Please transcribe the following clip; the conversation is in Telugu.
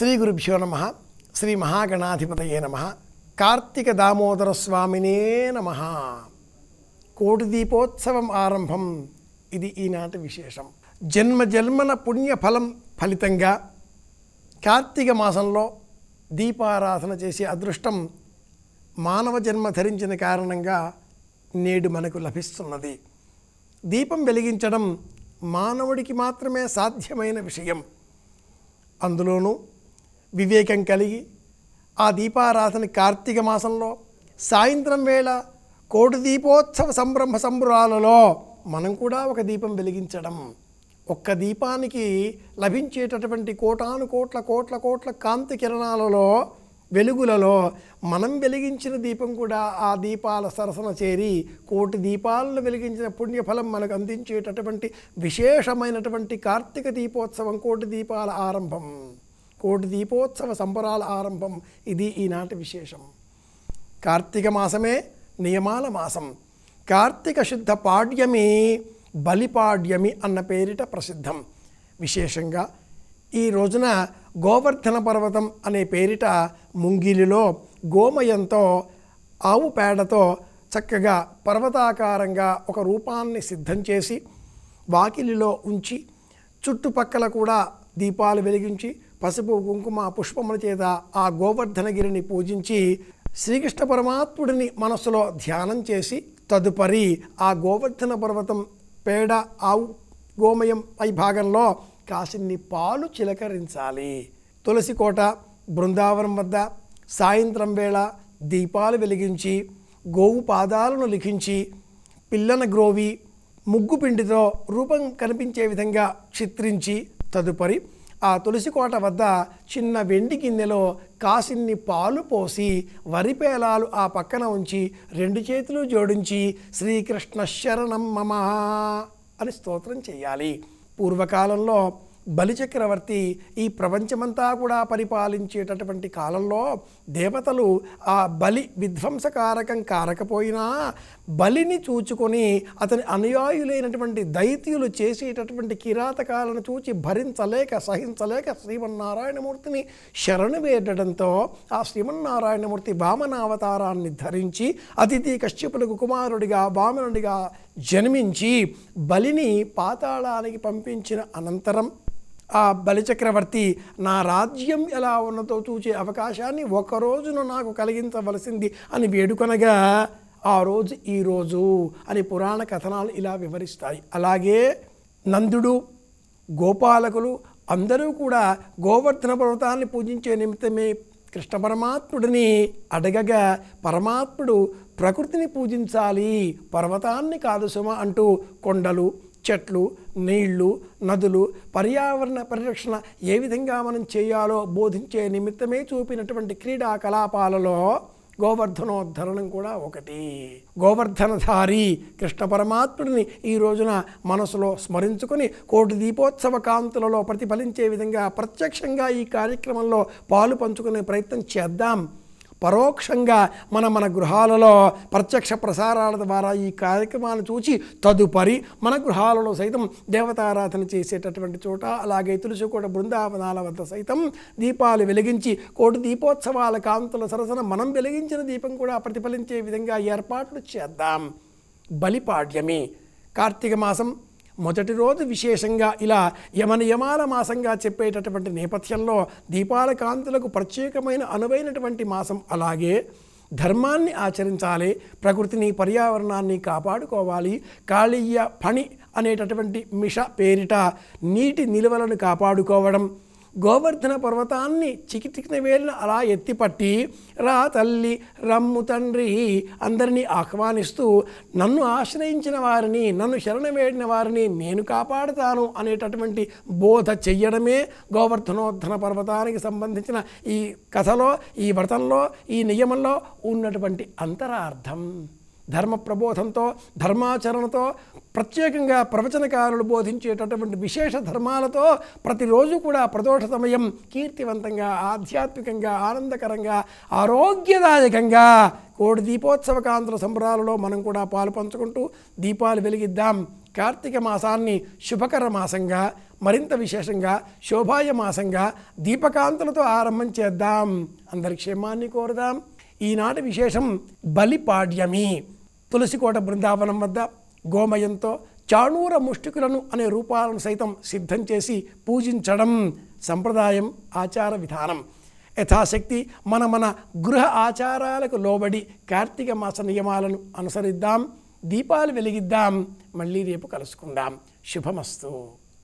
శ్రీ గురుభ్యో నమ శ్రీ మహాగణాధిపతయే నమ కార్తీక దామోదర స్వామినే నమ కోటి దీపోత్సవం ఆరంభం ఇది ఈనాటి విశేషం జన్మ జన్మన పుణ్యఫలం ఫలితంగా కార్తీక మాసంలో దీపారాధన చేసే అదృష్టం మానవ జన్మ ధరించిన కారణంగా నేడు మనకు లభిస్తున్నది దీపం వెలిగించడం మానవుడికి మాత్రమే సాధ్యమైన విషయం అందులోనూ వివేకం కలిగి ఆ దీపారాధన కార్తీక మాసంలో సాయంత్రం వేళ కోటి దీపోత్సవ సంబ్రహ్మ సంబురాలలో మనం కూడా ఒక దీపం వెలిగించడం ఒక్క దీపానికి లభించేటటువంటి కోటాను కోట్ల కోట్ల కోట్ల కాంతి కిరణాలలో వెలుగులలో మనం వెలిగించిన దీపం కూడా ఆ దీపాల సరసన చేరి కోటి దీపాలను వెలిగించిన పుణ్యఫలం మనకు అందించేటటువంటి విశేషమైనటువంటి కార్తీక దీపోత్సవం కోటి దీపాల ఆరంభం కోటి దీపోత్సవ సంబరాల ఆరంభం ఇది ఈనాటి విశేషం కార్తీక మాసమే నియమాల మాసం కార్తీక శుద్ధ పాడ్యమి బలిపాడ్యమి అన్న పేరిట ప్రసిద్ధం విశేషంగా ఈ రోజున గోవర్ధన పర్వతం అనే పేరిట ముంగిలిలో గోమయంతో ఆవు పేడతో చక్కగా పర్వతాకారంగా ఒక రూపాన్ని సిద్ధం చేసి వాకిలిలో ఉంచి చుట్టుపక్కల కూడా దీపాలు వెలిగించి పసుపు కుంకుమ పుష్పముల చేత ఆ గోవర్ధనగిరిని పూజించి శ్రీకృష్ణ పరమాత్ముడిని మనస్సులో ధ్యానం చేసి తదుపరి ఆ గోవర్ధన పర్వతం పేడ ఆవు గోమయం పై భాగంలో కాసిన్ని పాలు చిలకరించాలి తులసి కోట బృందావనం వద్ద సాయంత్రం వేళ దీపాలు వెలిగించి గోవు పాదాలను లిఖించి పిల్లన గ్రోవి ముగ్గు పిండితో రూపం కనిపించే విధంగా చిత్రించి తదుపరి ఆ తులసి కోట వద్ద చిన్న వెండి గిన్నెలో కాసిన్ని పాలు పోసి వరి పేలాలు ఆ పక్కన ఉంచి రెండు చేతులు జోడించి శ్రీకృష్ణ శరణం మమ అని స్తోత్రం చేయాలి పూర్వకాలంలో బలిచక్రవర్తి ఈ ప్రపంచమంతా కూడా పరిపాలించేటటువంటి కాలంలో దేవతలు ఆ బలి విధ్వంసకారకం కారకపోయినా బలిని చూచుకొని అతని అనుయాయులైనటువంటి దైత్యులు చేసేటటువంటి కిరాతకాలను చూచి భరించలేక సహించలేక శ్రీమన్నారాయణమూర్తిని శరణు వేడడంతో ఆ శ్రీమన్నారాయణమూర్తి వామనావతారాన్ని ధరించి అతిథి కశ్యపులకు కుమారుడిగా వామనుడిగా జన్మించి బలిని పాతాళానికి పంపించిన అనంతరం ఆ బలిచక్రవర్తి నా రాజ్యం ఎలా ఉన్నదో చూచే అవకాశాన్ని ఒకరోజున నాకు కలిగించవలసింది అని వేడుకొనగా ఆ రోజు ఈరోజు అని పురాణ కథనాలు ఇలా వివరిస్తాయి అలాగే నందుడు గోపాలకులు అందరూ కూడా గోవర్ధన పర్వతాన్ని పూజించే నిమిత్తమే కృష్ణ పరమాత్ముడిని అడగగా పరమాత్ముడు ప్రకృతిని పూజించాలి పర్వతాన్ని కాదు సుమ అంటూ కొండలు చెట్లు నీళ్లు నదులు పర్యావరణ పరిరక్షణ ఏ విధంగా మనం చేయాలో బోధించే నిమిత్తమే చూపినటువంటి క్రీడా కలాపాలలో గోవర్ధనోద్ధరణం కూడా ఒకటి గోవర్ధనధారి కృష్ణ పరమాత్ముడిని ఈ రోజున మనసులో స్మరించుకుని కోటి దీపోత్సవ కాంతులలో ప్రతిఫలించే విధంగా ప్రత్యక్షంగా ఈ కార్యక్రమంలో పాలు పంచుకునే ప్రయత్నం చేద్దాం పరోక్షంగా మన మన గృహాలలో ప్రత్యక్ష ప్రసారాల ద్వారా ఈ కార్యక్రమాలను చూచి తదుపరి మన గృహాలలో సైతం దేవతారాధన చేసేటటువంటి చోట అలాగే తులసికోట బృందావనాల వద్ద సైతం దీపాలు వెలిగించి కోటి దీపోత్సవాల కాంతుల సరసన మనం వెలిగించిన దీపం కూడా ప్రతిఫలించే విధంగా ఏర్పాట్లు చేద్దాం బలిపాడ్యమి కార్తీక మాసం మొదటి రోజు విశేషంగా ఇలా యమనియమాల మాసంగా చెప్పేటటువంటి నేపథ్యంలో దీపాల కాంతులకు ప్రత్యేకమైన అనువైనటువంటి మాసం అలాగే ధర్మాన్ని ఆచరించాలి ప్రకృతిని పర్యావరణాన్ని కాపాడుకోవాలి కాళీయ పని అనేటటువంటి మిష పేరిట నీటి నిల్వలను కాపాడుకోవడం గోవర్ధన పర్వతాన్ని చికిటికిన వేలిన అలా ఎత్తిపట్టి రా తల్లి రమ్ము తండ్రి అందరినీ ఆహ్వానిస్తూ నన్ను ఆశ్రయించిన వారిని నన్ను శరణ వేడిన వారిని నేను కాపాడుతాను అనేటటువంటి బోధ చెయ్యడమే గోవర్ధనోద్ధన పర్వతానికి సంబంధించిన ఈ కథలో ఈ వ్రతంలో ఈ నియమంలో ఉన్నటువంటి అంతరార్థం ధర్మ ప్రబోధంతో ధర్మాచరణతో ప్రత్యేకంగా ప్రవచనకారులు బోధించేటటువంటి విశేష ధర్మాలతో ప్రతిరోజు కూడా ప్రదోష సమయం కీర్తివంతంగా ఆధ్యాత్మికంగా ఆనందకరంగా ఆరోగ్యదాయకంగా కోడి దీపోత్సవ కాంతుల సంబరాలలో మనం కూడా పాలు పంచుకుంటూ దీపాలు వెలిగిద్దాం కార్తీక మాసాన్ని శుభకర మాసంగా మరింత విశేషంగా శోభాయ మాసంగా దీపకాంతులతో ఆరంభం చేద్దాం అందరి క్షేమాన్ని కోరుదాం ఈనాటి విశేషం బలిపాడ్యమి తులసికోట బృందావనం వద్ద గోమయంతో చాణూర ముష్టికులను అనే రూపాలను సైతం సిద్ధం చేసి పూజించడం సంప్రదాయం ఆచార విధానం యథాశక్తి మన మన గృహ ఆచారాలకు లోబడి కార్తీక మాస నియమాలను అనుసరిద్దాం దీపాలు వెలిగిద్దాం మళ్ళీ రేపు కలుసుకుందాం శుభమస్తు